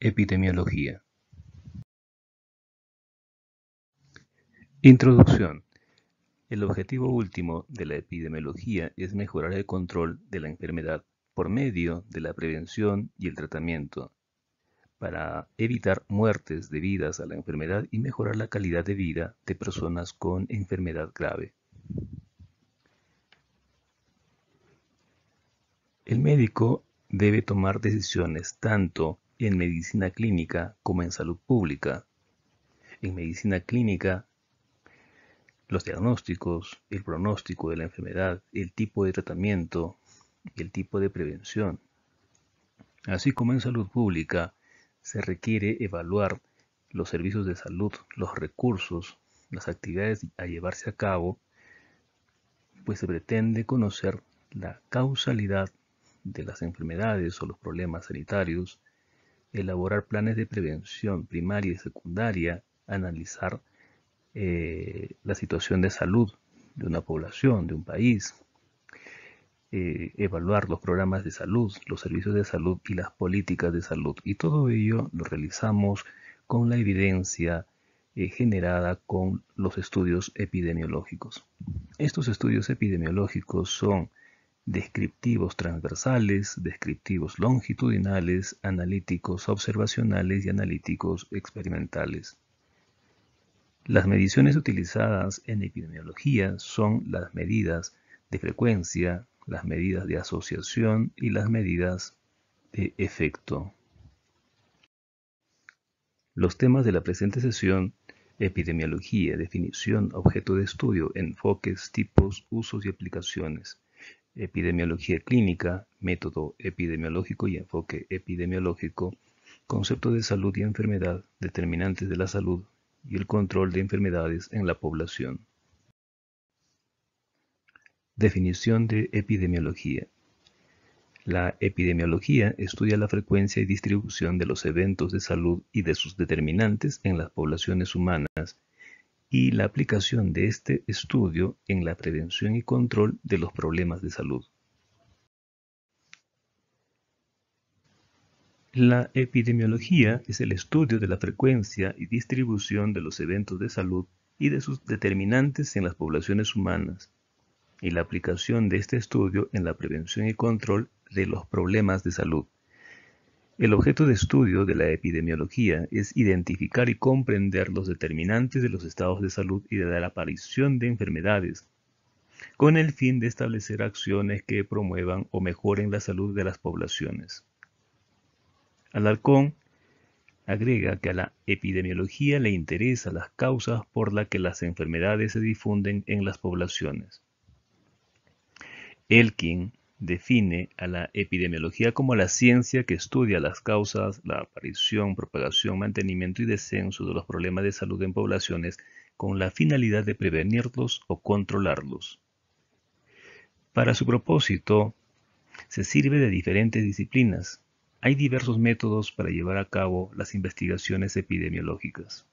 Epidemiología Introducción El objetivo último de la epidemiología es mejorar el control de la enfermedad por medio de la prevención y el tratamiento, para evitar muertes debidas a la enfermedad y mejorar la calidad de vida de personas con enfermedad grave. El médico debe tomar decisiones tanto en medicina clínica como en salud pública. En medicina clínica, los diagnósticos, el pronóstico de la enfermedad, el tipo de tratamiento y el tipo de prevención. Así como en salud pública, se requiere evaluar los servicios de salud, los recursos, las actividades a llevarse a cabo, pues se pretende conocer la causalidad de las enfermedades o los problemas sanitarios elaborar planes de prevención primaria y secundaria, analizar eh, la situación de salud de una población, de un país, eh, evaluar los programas de salud, los servicios de salud y las políticas de salud. Y todo ello lo realizamos con la evidencia eh, generada con los estudios epidemiológicos. Estos estudios epidemiológicos son descriptivos transversales, descriptivos longitudinales, analíticos observacionales y analíticos experimentales. Las mediciones utilizadas en epidemiología son las medidas de frecuencia, las medidas de asociación y las medidas de efecto. Los temas de la presente sesión, epidemiología, definición, objeto de estudio, enfoques, tipos, usos y aplicaciones epidemiología clínica, método epidemiológico y enfoque epidemiológico, concepto de salud y enfermedad, determinantes de la salud y el control de enfermedades en la población. Definición de epidemiología. La epidemiología estudia la frecuencia y distribución de los eventos de salud y de sus determinantes en las poblaciones humanas y la aplicación de este estudio en la prevención y control de los problemas de salud. La epidemiología es el estudio de la frecuencia y distribución de los eventos de salud y de sus determinantes en las poblaciones humanas, y la aplicación de este estudio en la prevención y control de los problemas de salud. El objeto de estudio de la epidemiología es identificar y comprender los determinantes de los estados de salud y de la aparición de enfermedades, con el fin de establecer acciones que promuevan o mejoren la salud de las poblaciones. Alarcón agrega que a la epidemiología le interesa las causas por las que las enfermedades se difunden en las poblaciones. Elkin define a la epidemiología como la ciencia que estudia las causas, la aparición, propagación, mantenimiento y descenso de los problemas de salud en poblaciones con la finalidad de prevenirlos o controlarlos. Para su propósito, se sirve de diferentes disciplinas. Hay diversos métodos para llevar a cabo las investigaciones epidemiológicas.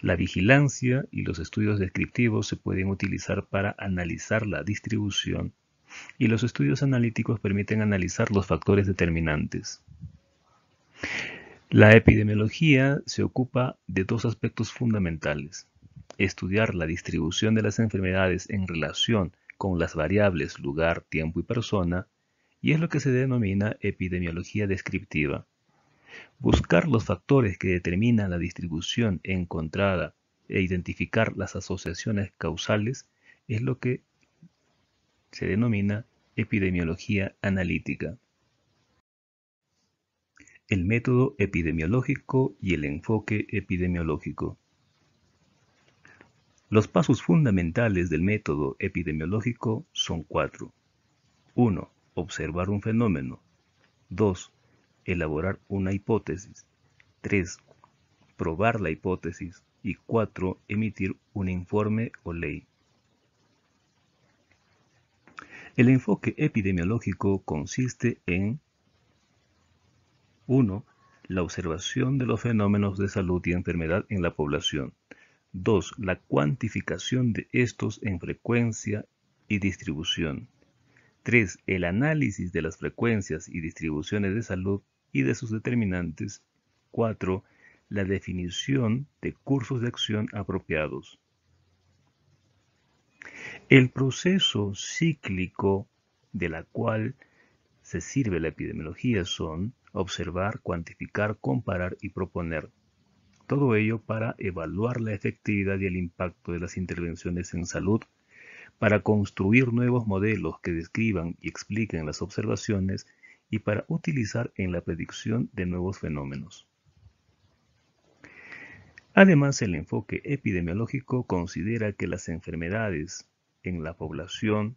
La vigilancia y los estudios descriptivos se pueden utilizar para analizar la distribución y los estudios analíticos permiten analizar los factores determinantes. La epidemiología se ocupa de dos aspectos fundamentales. Estudiar la distribución de las enfermedades en relación con las variables lugar, tiempo y persona, y es lo que se denomina epidemiología descriptiva. Buscar los factores que determinan la distribución encontrada e identificar las asociaciones causales es lo que se denomina epidemiología analítica. El método epidemiológico y el enfoque epidemiológico. Los pasos fundamentales del método epidemiológico son cuatro. 1. Observar un fenómeno. 2. Elaborar una hipótesis. 3. Probar la hipótesis. Y 4. Emitir un informe o ley. El enfoque epidemiológico consiste en 1. La observación de los fenómenos de salud y enfermedad en la población. 2. La cuantificación de estos en frecuencia y distribución. 3. El análisis de las frecuencias y distribuciones de salud y de sus determinantes. 4. La definición de cursos de acción apropiados. El proceso cíclico de la cual se sirve la epidemiología son observar, cuantificar, comparar y proponer. Todo ello para evaluar la efectividad y el impacto de las intervenciones en salud, para construir nuevos modelos que describan y expliquen las observaciones y para utilizar en la predicción de nuevos fenómenos. Además, el enfoque epidemiológico considera que las enfermedades en la población,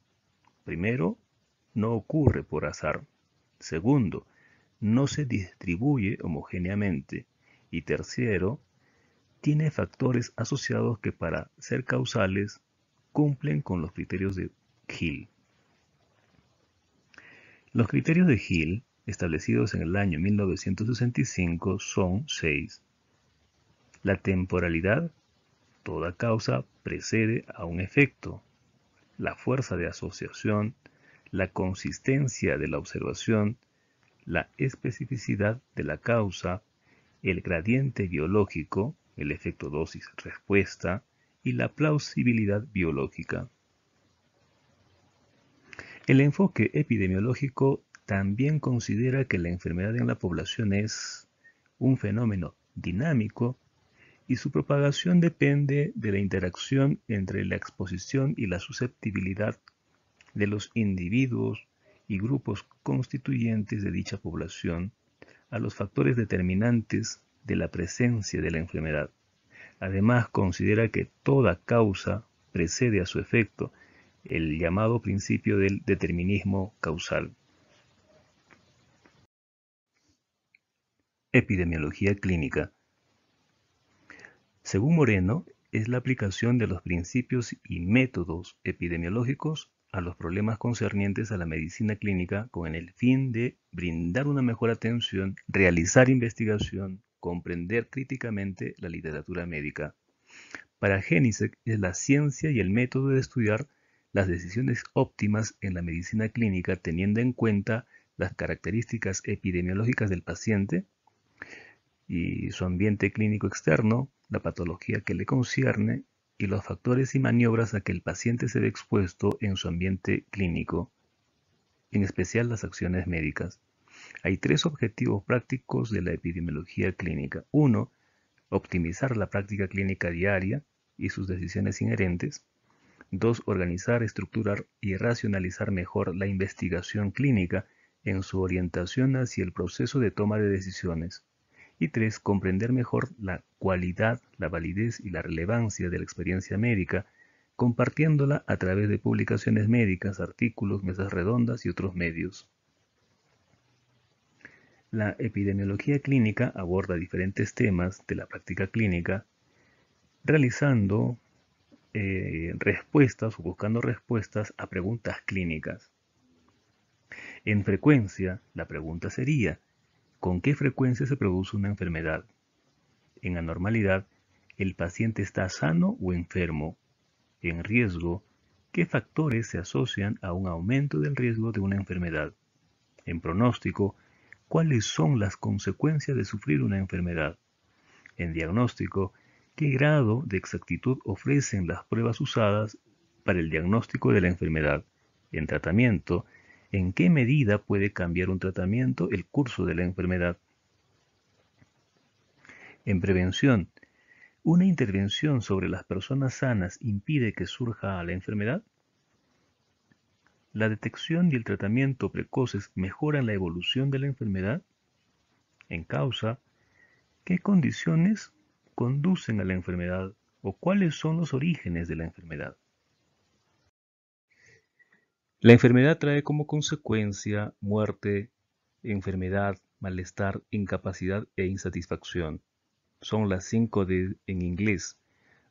primero, no ocurre por azar. Segundo, no se distribuye homogéneamente. Y tercero, tiene factores asociados que para ser causales cumplen con los criterios de Hill. Los criterios de Hill, establecidos en el año 1965, son seis. La temporalidad, toda causa precede a un efecto la fuerza de asociación, la consistencia de la observación, la especificidad de la causa, el gradiente biológico, el efecto dosis-respuesta y la plausibilidad biológica. El enfoque epidemiológico también considera que la enfermedad en la población es un fenómeno dinámico y su propagación depende de la interacción entre la exposición y la susceptibilidad de los individuos y grupos constituyentes de dicha población a los factores determinantes de la presencia de la enfermedad. Además, considera que toda causa precede a su efecto, el llamado principio del determinismo causal. Epidemiología clínica según Moreno, es la aplicación de los principios y métodos epidemiológicos a los problemas concernientes a la medicina clínica con el fin de brindar una mejor atención, realizar investigación, comprender críticamente la literatura médica. Para Genisek es la ciencia y el método de estudiar las decisiones óptimas en la medicina clínica teniendo en cuenta las características epidemiológicas del paciente y su ambiente clínico externo, la patología que le concierne y los factores y maniobras a que el paciente se ve expuesto en su ambiente clínico, en especial las acciones médicas. Hay tres objetivos prácticos de la epidemiología clínica. Uno, optimizar la práctica clínica diaria y sus decisiones inherentes. Dos, organizar, estructurar y racionalizar mejor la investigación clínica en su orientación hacia el proceso de toma de decisiones. Y tres, comprender mejor la cualidad, la validez y la relevancia de la experiencia médica, compartiéndola a través de publicaciones médicas, artículos, mesas redondas y otros medios. La epidemiología clínica aborda diferentes temas de la práctica clínica, realizando eh, respuestas o buscando respuestas a preguntas clínicas. En frecuencia, la pregunta sería, ¿Con qué frecuencia se produce una enfermedad? En anormalidad, ¿el paciente está sano o enfermo? En riesgo, ¿qué factores se asocian a un aumento del riesgo de una enfermedad? En pronóstico, ¿cuáles son las consecuencias de sufrir una enfermedad? En diagnóstico, ¿qué grado de exactitud ofrecen las pruebas usadas para el diagnóstico de la enfermedad? En tratamiento, ¿qué en qué medida puede cambiar un tratamiento el curso de la enfermedad. En prevención, ¿una intervención sobre las personas sanas impide que surja la enfermedad? ¿La detección y el tratamiento precoces mejoran la evolución de la enfermedad? En causa, ¿qué condiciones conducen a la enfermedad o cuáles son los orígenes de la enfermedad? La enfermedad trae como consecuencia muerte, enfermedad, malestar, incapacidad e insatisfacción. Son las cinco D en inglés.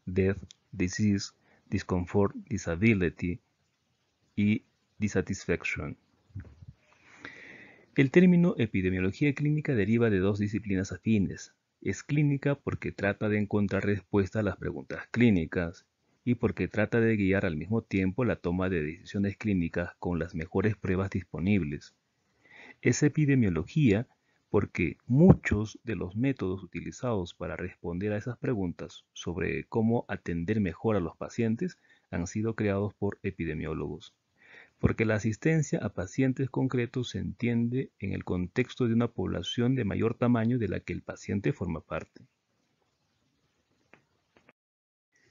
Death, disease, discomfort, disability y dissatisfaction. El término epidemiología clínica deriva de dos disciplinas afines. Es clínica porque trata de encontrar respuesta a las preguntas clínicas y porque trata de guiar al mismo tiempo la toma de decisiones clínicas con las mejores pruebas disponibles. Es epidemiología porque muchos de los métodos utilizados para responder a esas preguntas sobre cómo atender mejor a los pacientes han sido creados por epidemiólogos. Porque la asistencia a pacientes concretos se entiende en el contexto de una población de mayor tamaño de la que el paciente forma parte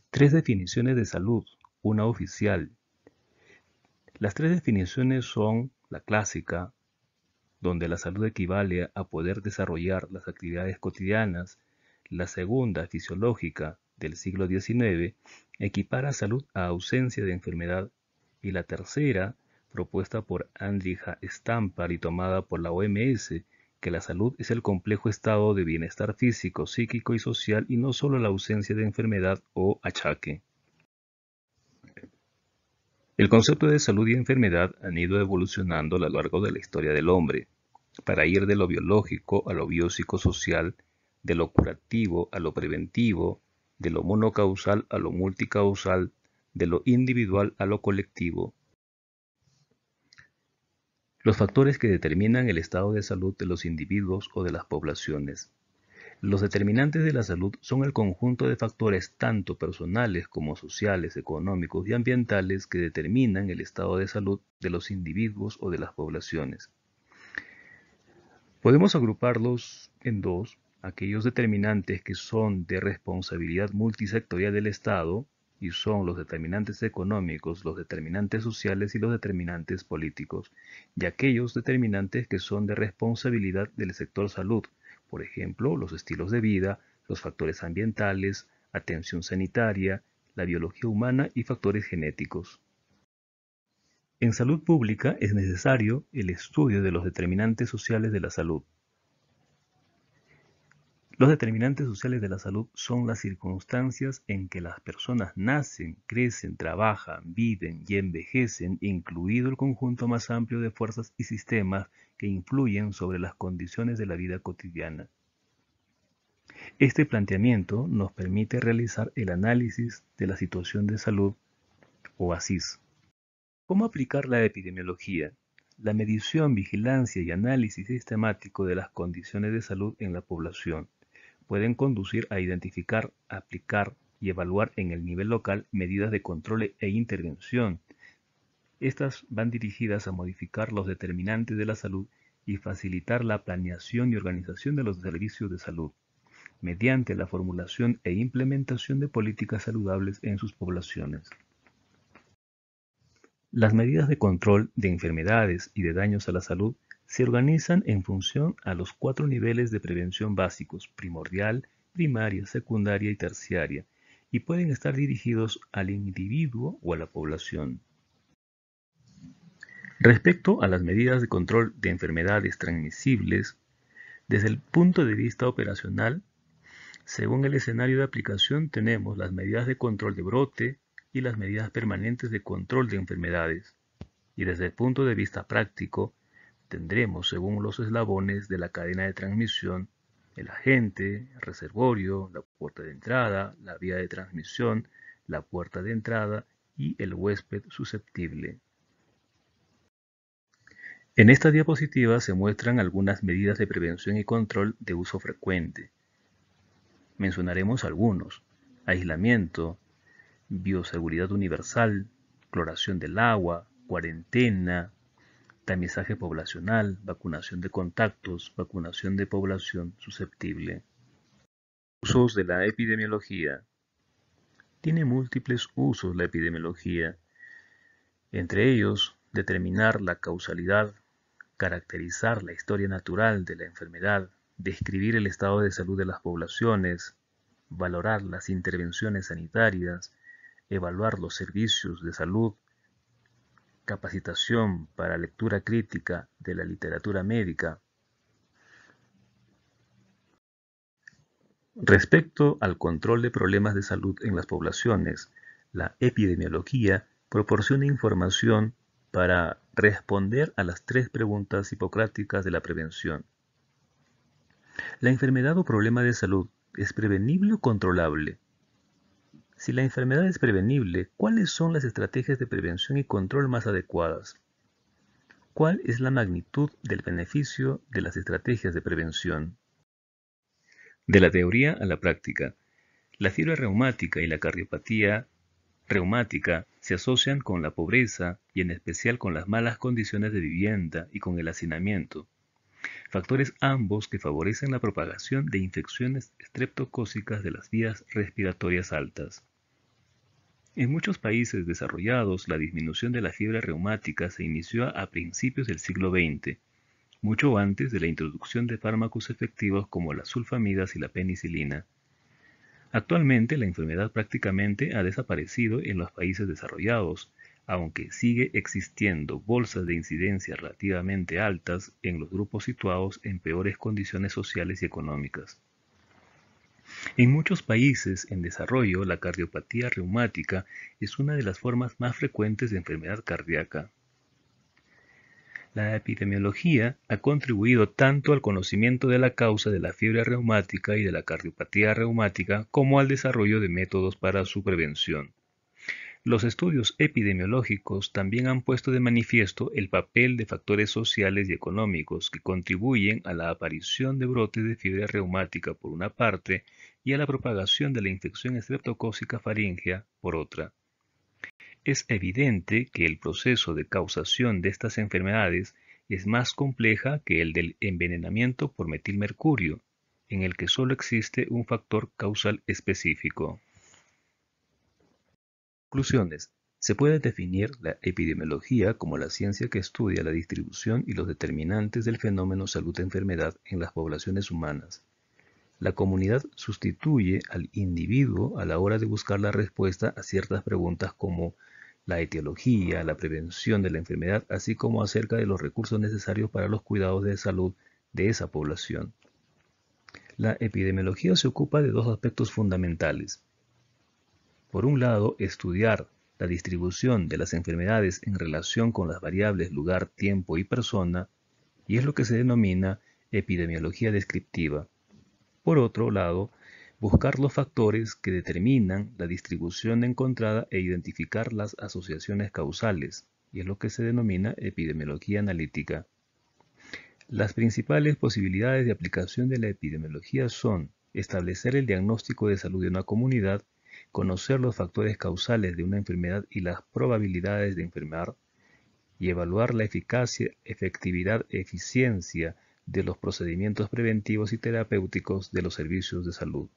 tres definiciones de salud, una oficial. Las tres definiciones son la clásica, donde la salud equivale a poder desarrollar las actividades cotidianas, la segunda, fisiológica, del siglo XIX, equipara salud a ausencia de enfermedad, y la tercera, propuesta por Andrija Stampar y tomada por la OMS, que la salud es el complejo estado de bienestar físico, psíquico y social y no solo la ausencia de enfermedad o achaque. El concepto de salud y enfermedad han ido evolucionando a lo largo de la historia del hombre, para ir de lo biológico a lo biopsicosocial, de lo curativo a lo preventivo, de lo monocausal a lo multicausal, de lo individual a lo colectivo, los factores que determinan el estado de salud de los individuos o de las poblaciones. Los determinantes de la salud son el conjunto de factores tanto personales como sociales, económicos y ambientales que determinan el estado de salud de los individuos o de las poblaciones. Podemos agruparlos en dos, aquellos determinantes que son de responsabilidad multisectorial del Estado y son los determinantes económicos, los determinantes sociales y los determinantes políticos, y aquellos determinantes que son de responsabilidad del sector salud, por ejemplo, los estilos de vida, los factores ambientales, atención sanitaria, la biología humana y factores genéticos. En salud pública es necesario el estudio de los determinantes sociales de la salud, los determinantes sociales de la salud son las circunstancias en que las personas nacen, crecen, trabajan, viven y envejecen, incluido el conjunto más amplio de fuerzas y sistemas que influyen sobre las condiciones de la vida cotidiana. Este planteamiento nos permite realizar el análisis de la situación de salud o ASIS. ¿Cómo aplicar la epidemiología? La medición, vigilancia y análisis sistemático de las condiciones de salud en la población pueden conducir a identificar, aplicar y evaluar en el nivel local medidas de control e intervención. Estas van dirigidas a modificar los determinantes de la salud y facilitar la planeación y organización de los servicios de salud, mediante la formulación e implementación de políticas saludables en sus poblaciones. Las medidas de control de enfermedades y de daños a la salud se organizan en función a los cuatro niveles de prevención básicos, primordial, primaria, secundaria y terciaria, y pueden estar dirigidos al individuo o a la población. Respecto a las medidas de control de enfermedades transmisibles, desde el punto de vista operacional, según el escenario de aplicación tenemos las medidas de control de brote y las medidas permanentes de control de enfermedades. Y desde el punto de vista práctico, tendremos, según los eslabones de la cadena de transmisión, el agente, el reservorio, la puerta de entrada, la vía de transmisión, la puerta de entrada y el huésped susceptible. En esta diapositiva se muestran algunas medidas de prevención y control de uso frecuente. Mencionaremos algunos. Aislamiento, bioseguridad universal, cloración del agua, cuarentena, tamizaje poblacional, vacunación de contactos, vacunación de población susceptible. Usos de la epidemiología. Tiene múltiples usos la epidemiología, entre ellos determinar la causalidad, caracterizar la historia natural de la enfermedad, describir el estado de salud de las poblaciones, valorar las intervenciones sanitarias, evaluar los servicios de salud, capacitación para lectura crítica de la literatura médica. Respecto al control de problemas de salud en las poblaciones, la epidemiología proporciona información para responder a las tres preguntas hipocráticas de la prevención. ¿La enfermedad o problema de salud es prevenible o controlable? Si la enfermedad es prevenible, ¿cuáles son las estrategias de prevención y control más adecuadas? ¿Cuál es la magnitud del beneficio de las estrategias de prevención? De la teoría a la práctica. La fiebre reumática y la cardiopatía reumática se asocian con la pobreza y en especial con las malas condiciones de vivienda y con el hacinamiento. Factores ambos que favorecen la propagación de infecciones estreptocócicas de las vías respiratorias altas. En muchos países desarrollados, la disminución de la fiebre reumática se inició a principios del siglo XX, mucho antes de la introducción de fármacos efectivos como las sulfamidas y la penicilina. Actualmente la enfermedad prácticamente ha desaparecido en los países desarrollados, aunque sigue existiendo bolsas de incidencia relativamente altas en los grupos situados en peores condiciones sociales y económicas. En muchos países en desarrollo, la cardiopatía reumática es una de las formas más frecuentes de enfermedad cardíaca. La epidemiología ha contribuido tanto al conocimiento de la causa de la fiebre reumática y de la cardiopatía reumática como al desarrollo de métodos para su prevención. Los estudios epidemiológicos también han puesto de manifiesto el papel de factores sociales y económicos que contribuyen a la aparición de brotes de fiebre reumática por una parte y a la propagación de la infección estreptocócica faríngea por otra. Es evidente que el proceso de causación de estas enfermedades es más compleja que el del envenenamiento por metilmercurio, en el que solo existe un factor causal específico. Conclusiones. Se puede definir la epidemiología como la ciencia que estudia la distribución y los determinantes del fenómeno salud-enfermedad en las poblaciones humanas. La comunidad sustituye al individuo a la hora de buscar la respuesta a ciertas preguntas como la etiología, la prevención de la enfermedad, así como acerca de los recursos necesarios para los cuidados de salud de esa población. La epidemiología se ocupa de dos aspectos fundamentales, por un lado, estudiar la distribución de las enfermedades en relación con las variables lugar, tiempo y persona, y es lo que se denomina epidemiología descriptiva. Por otro lado, buscar los factores que determinan la distribución encontrada e identificar las asociaciones causales, y es lo que se denomina epidemiología analítica. Las principales posibilidades de aplicación de la epidemiología son establecer el diagnóstico de salud de una comunidad conocer los factores causales de una enfermedad y las probabilidades de enfermar, y evaluar la eficacia, efectividad, eficiencia de los procedimientos preventivos y terapéuticos de los servicios de salud.